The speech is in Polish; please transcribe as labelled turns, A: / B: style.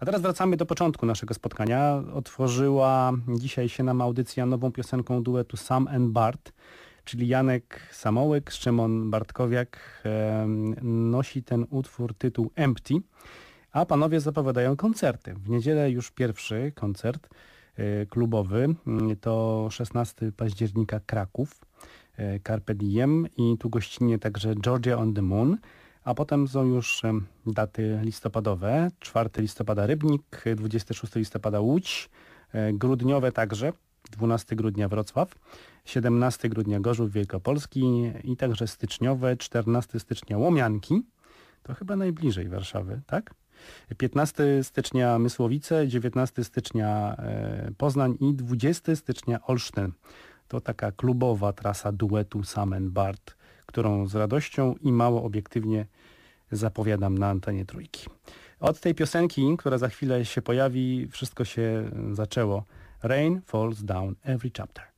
A: A teraz wracamy do początku naszego spotkania. Otworzyła dzisiaj się nam audycja nową piosenką duetu Sam and Bart, czyli Janek Samołyk, Szymon Bartkowiak nosi ten utwór tytuł Empty, a panowie zapowiadają koncerty. W niedzielę już pierwszy koncert e, klubowy, mm, to 16 października Kraków, e, Carpe Diem i tu gościnnie także Georgia on the Moon a potem są już daty listopadowe. 4 listopada Rybnik, 26 listopada Łódź, e, grudniowe także, 12 grudnia Wrocław, 17 grudnia Gorzów Wielkopolski i także styczniowe, 14 stycznia Łomianki, to chyba najbliżej Warszawy, tak? 15 stycznia Mysłowice, 19 stycznia e, Poznań i 20 stycznia Olsztyn. To taka klubowa trasa duetu Samen Bart którą z radością i mało obiektywnie zapowiadam na antenie trójki. Od tej piosenki, która za chwilę się pojawi, wszystko się zaczęło. Rain falls down every chapter.